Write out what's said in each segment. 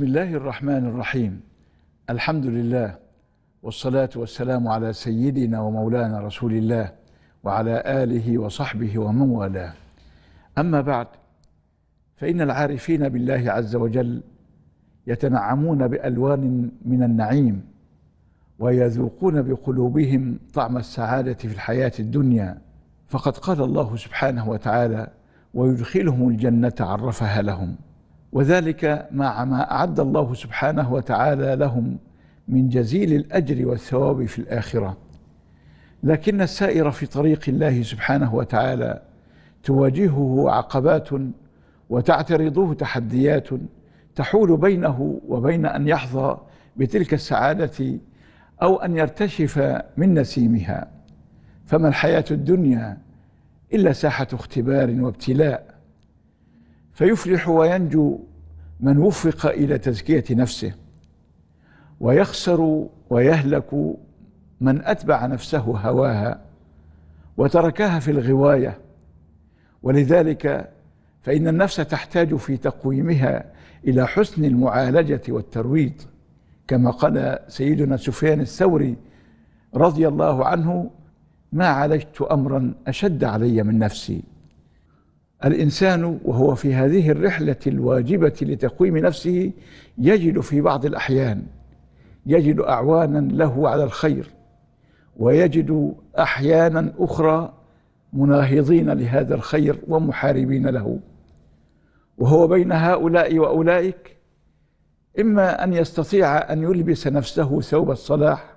بسم الله الرحمن الرحيم الحمد لله والصلاة والسلام على سيدنا ومولانا رسول الله وعلى آله وصحبه ومن والاه أما بعد فإن العارفين بالله عز وجل يتنعمون بألوان من النعيم ويذوقون بقلوبهم طعم السعادة في الحياة الدنيا فقد قال الله سبحانه وتعالى ويدخلهم الجنة عرفها لهم وذلك مع ما أعد الله سبحانه وتعالى لهم من جزيل الأجر والثواب في الآخرة لكن السائر في طريق الله سبحانه وتعالى تواجهه عقبات وتعترضه تحديات تحول بينه وبين أن يحظى بتلك السعادة أو أن يرتشف من نسيمها فما الحياة الدنيا إلا ساحة اختبار وابتلاء فيفلح وينجو من وفق الى تزكيه نفسه ويخسر ويهلك من اتبع نفسه هواها وتركها في الغوايه ولذلك فان النفس تحتاج في تقويمها الى حسن المعالجه والترويض كما قال سيدنا سفيان الثوري رضي الله عنه ما عالجت امرا اشد علي من نفسي الإنسان وهو في هذه الرحلة الواجبة لتقويم نفسه يجد في بعض الأحيان يجد أعوانا له على الخير ويجد أحيانا أخرى مناهضين لهذا الخير ومحاربين له وهو بين هؤلاء وأولئك إما أن يستطيع أن يلبس نفسه ثوب الصلاح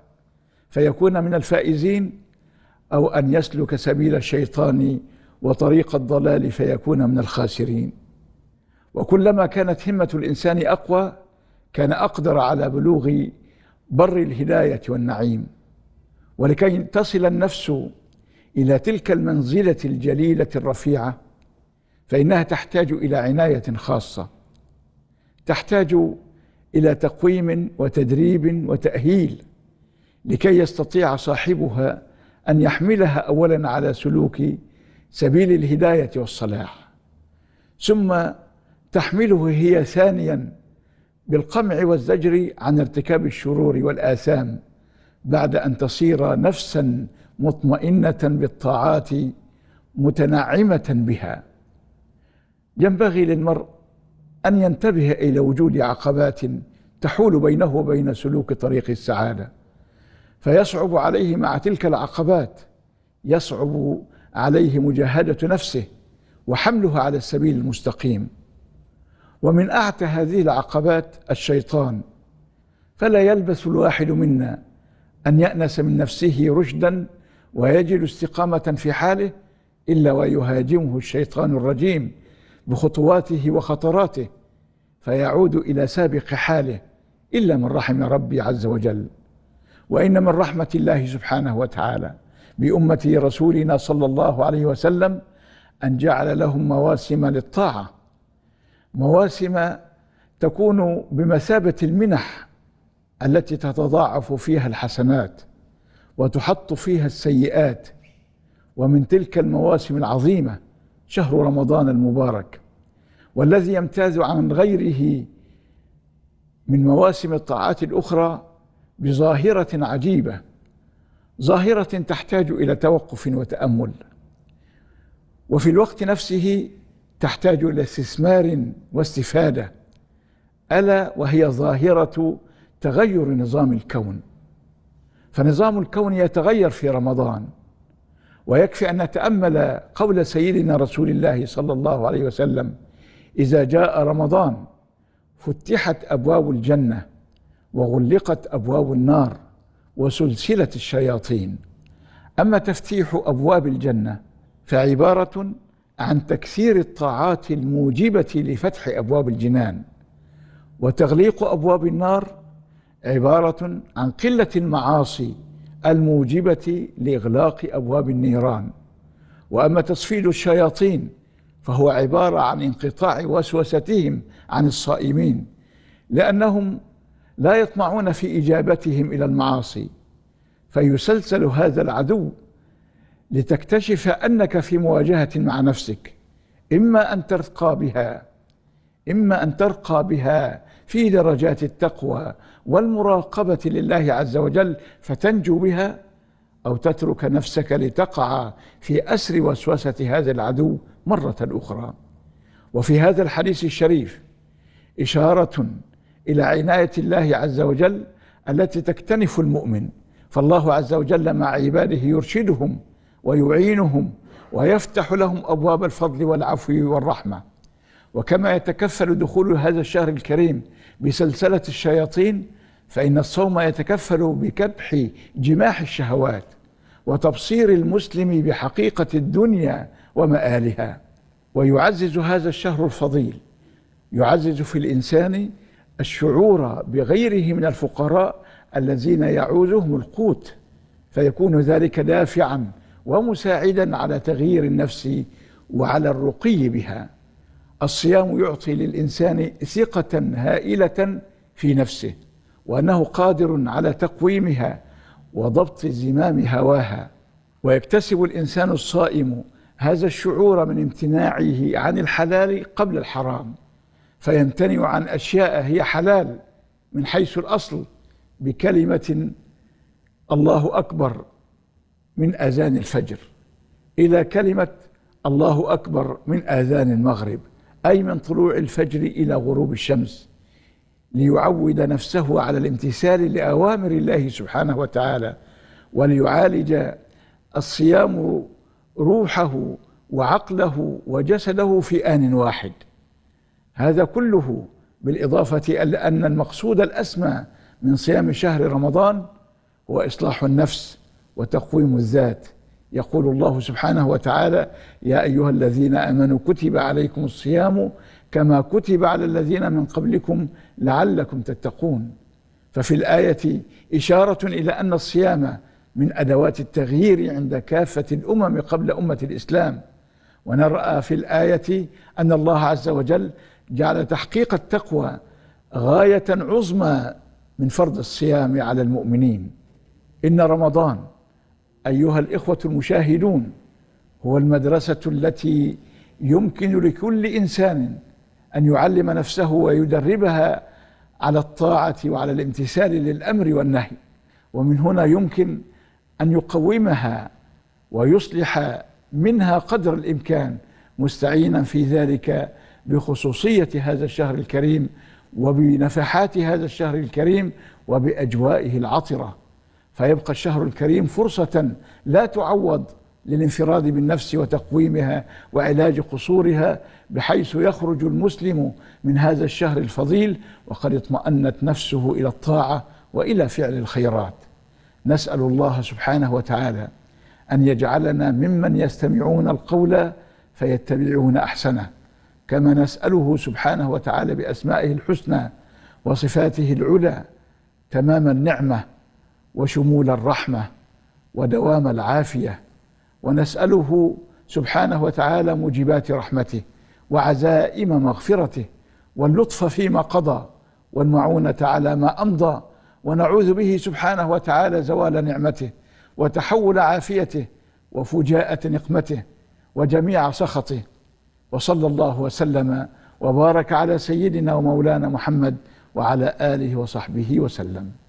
فيكون من الفائزين أو أن يسلك سبيل الشيطان وطريق الضلال فيكون من الخاسرين وكلما كانت همة الإنسان أقوى كان أقدر على بلوغ بر الهداية والنعيم ولكي تصل النفس إلى تلك المنزلة الجليلة الرفيعة فإنها تحتاج إلى عناية خاصة تحتاج إلى تقويم وتدريب وتأهيل لكي يستطيع صاحبها أن يحملها أولا على سلوك سبيل الهداية والصلاح ثم تحمله هي ثانيا بالقمع والزجر عن ارتكاب الشرور والآثام بعد أن تصير نفسا مطمئنة بالطاعات متنعمة بها ينبغي للمرء أن ينتبه إلى وجود عقبات تحول بينه وبين سلوك طريق السعادة فيصعب عليه مع تلك العقبات يصعب عليه مجاهدة نفسه وحملها على السبيل المستقيم ومن أعتى هذه العقبات الشيطان فلا يلبث الواحد منا أن يأنس من نفسه رشدا ويجد استقامة في حاله إلا ويهاجمه الشيطان الرجيم بخطواته وخطراته فيعود إلى سابق حاله إلا من رحم ربي عز وجل وإن من رحمة الله سبحانه وتعالى بأمة رسولنا صلى الله عليه وسلم أن جعل لهم مواسم للطاعة مواسم تكون بمثابة المنح التي تتضاعف فيها الحسنات وتحط فيها السيئات ومن تلك المواسم العظيمة شهر رمضان المبارك والذي يمتاز عن غيره من مواسم الطاعات الأخرى بظاهرة عجيبة ظاهرة تحتاج إلى توقف وتأمل وفي الوقت نفسه تحتاج إلى استثمار واستفادة ألا وهي ظاهرة تغير نظام الكون فنظام الكون يتغير في رمضان ويكفي أن نتأمل قول سيدنا رسول الله صلى الله عليه وسلم إذا جاء رمضان فتحت أبواب الجنة وغلقت أبواب النار وسلسلة الشياطين أما تفتيح أبواب الجنة فعبارة عن تكثير الطاعات الموجبة لفتح أبواب الجنان وتغليق أبواب النار عبارة عن قلة المعاصي الموجبة لإغلاق أبواب النيران وأما تصفيد الشياطين فهو عبارة عن انقطاع وسوستهم عن الصائمين لأنهم لا يطمعون في إجابتهم إلى المعاصي فيسلسل هذا العدو لتكتشف أنك في مواجهة مع نفسك إما أن ترقى بها إما أن ترقى بها في درجات التقوى والمراقبة لله عز وجل فتنجو بها أو تترك نفسك لتقع في أسر وسوسة هذا العدو مرة أخرى وفي هذا الحديث الشريف إشارة إلى عناية الله عز وجل التي تكتنف المؤمن فالله عز وجل مع عباده يرشدهم ويعينهم ويفتح لهم أبواب الفضل والعفو والرحمة وكما يتكفل دخول هذا الشهر الكريم بسلسلة الشياطين فإن الصوم يتكفل بكبح جماح الشهوات وتبصير المسلم بحقيقة الدنيا ومآلها ويعزز هذا الشهر الفضيل يعزز في الإنسان الشعور بغيره من الفقراء الذين يعوزهم القوت فيكون ذلك دافعا ومساعدا على تغيير النفس وعلى الرقي بها الصيام يعطي للإنسان ثقة هائلة في نفسه وأنه قادر على تقويمها وضبط زمام هواها ويكتسب الإنسان الصائم هذا الشعور من امتناعه عن الحلال قبل الحرام فيمتنع عن أشياء هي حلال من حيث الأصل بكلمة الله أكبر من آذان الفجر إلى كلمة الله أكبر من آذان المغرب أي من طلوع الفجر إلى غروب الشمس ليعود نفسه على الامتثال لأوامر الله سبحانه وتعالى وليعالج الصيام روحه وعقله وجسده في آن واحد هذا كله بالإضافة إلى أن المقصود الأسمى من صيام شهر رمضان هو إصلاح النفس وتقويم الذات يقول الله سبحانه وتعالى يا أيها الذين آمنوا كتب عليكم الصيام كما كتب على الذين من قبلكم لعلكم تتقون ففي الآية إشارة إلى أن الصيام من أدوات التغيير عند كافة الأمم قبل أمة الإسلام ونرأى في الآية أن الله عز وجل جعل تحقيق التقوى غاية عظمى من فرض الصيام على المؤمنين إن رمضان أيها الإخوة المشاهدون هو المدرسة التي يمكن لكل إنسان أن يعلم نفسه ويدربها على الطاعة وعلى الامتثال للأمر والنهي ومن هنا يمكن أن يقومها ويصلح منها قدر الإمكان مستعينا في ذلك بخصوصية هذا الشهر الكريم وبنفحات هذا الشهر الكريم وبأجوائه العطرة فيبقى الشهر الكريم فرصة لا تعوض للانفراد بالنفس وتقويمها وعلاج قصورها بحيث يخرج المسلم من هذا الشهر الفضيل وقد اطمأنت نفسه إلى الطاعة وإلى فعل الخيرات نسأل الله سبحانه وتعالى أن يجعلنا ممن يستمعون القول فيتبعون أحسنه كما نسأله سبحانه وتعالى بأسمائه الحسنى وصفاته العلى تمام النعمة وشمول الرحمة ودوام العافية ونسأله سبحانه وتعالى موجبات رحمته وعزائم مغفرته واللطف فيما قضى والمعونة على ما أمضى ونعوذ به سبحانه وتعالى زوال نعمته وتحول عافيته وفجاءة نقمته وجميع سخطه وصلى الله وسلم وبارك على سيدنا ومولانا محمد وعلى آله وصحبه وسلم